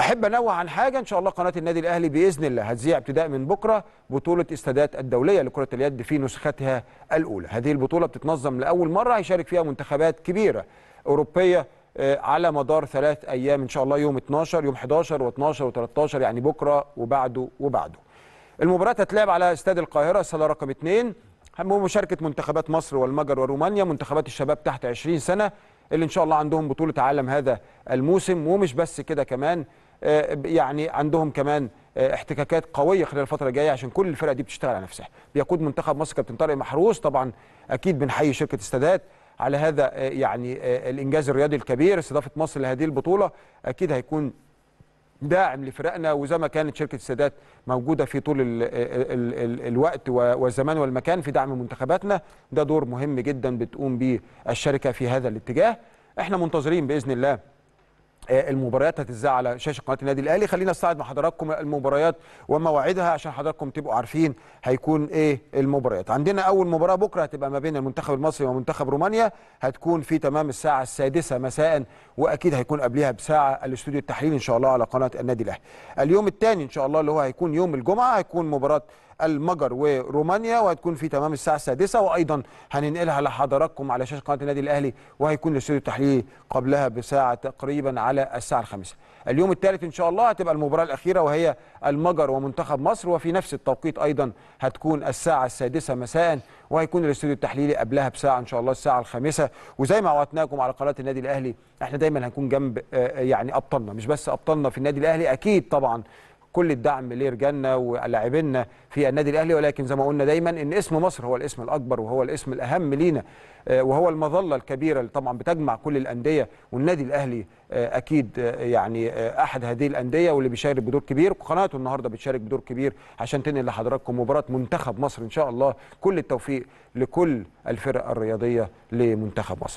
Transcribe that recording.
احب انوه عن حاجه ان شاء الله قناه النادي الاهلي باذن الله هتذيع ابتداء من بكره بطوله استادات الدوليه لكره اليد في نسختها الاولى هذه البطوله بتتنظم لاول مره هيشارك فيها منتخبات كبيره اوروبيه آه، على مدار ثلاث ايام ان شاء الله يوم 12 يوم 11 و12 و13 يعني بكره وبعده وبعده المباراه هتلعب على استاد القاهره الصاله رقم 2 مشاركه منتخبات مصر والمجر ورومانيا منتخبات الشباب تحت 20 سنه اللي ان شاء الله عندهم بطوله عالم هذا الموسم ومش بس كده كمان آه، يعني عندهم كمان آه، احتكاكات قويه خلال الفتره الجايه عشان كل الفرق دي بتشتغل على نفسها بيقود منتخب مصر كابتن طارق محروس طبعا اكيد بنحيي شركه استادات على هذا آه، يعني الانجاز الرياضي الكبير استضافه مصر لهذه البطوله اكيد هيكون داعم لفرقنا وزي ما كانت شركه السادات موجوده في طول الـ الـ الـ الوقت والزمان والمكان في دعم منتخباتنا ده دور مهم جدا بتقوم به الشركه في هذا الاتجاه احنا منتظرين باذن الله المباريات هتتذاع على شاشه قناه النادي الاهلي خلينا نستعد مع حضراتكم المباريات ومواعيدها عشان حضراتكم تبقوا عارفين هيكون ايه المباريات عندنا اول مباراه بكره هتبقى ما بين المنتخب المصري ومنتخب رومانيا هتكون في تمام الساعه السادسة مساء واكيد هيكون قبلها بساعه الاستوديو التحليل ان شاء الله على قناه النادي الاهلي اليوم الثاني ان شاء الله اللي هو هيكون يوم الجمعه هيكون مباراه المجر ورومانيا وهتكون في تمام الساعه السادسة وايضا هننقلها لحضراتكم على شاشه قناه النادي الاهلي وهيكون الاستوديو التحليلي قبلها بساعه تقريبا على على الساعه الخامسه اليوم الثالث ان شاء الله هتبقى المباراه الاخيره وهي المجر ومنتخب مصر وفي نفس التوقيت ايضا هتكون الساعه السادسه مساء وهيكون الاستوديو التحليلي قبلها بساعه ان شاء الله الساعه الخامسه وزي ما عودناكم على قناه النادي الاهلي احنا دايما هنكون جنب آه، يعني ابطالنا مش بس ابطالنا في النادي الاهلي اكيد طبعا كل الدعم لرجالنا ولاعبينا في النادي الاهلي ولكن زي ما قلنا دايما ان اسم مصر هو الاسم الاكبر وهو الاسم الاهم لينا آه، وهو المظله الكبيره اللي طبعا بتجمع كل الانديه والنادي الاهلي آه، اكيد آه، يعني احد هذه الانديه واللي بيشارك بدور كبير وقناته النهارده بتشارك بدور كبير عشان تنقل لحضراتكم مباراه منتخب مصر ان شاء الله كل التوفيق لكل الفرق الرياضيه لمنتخب مصر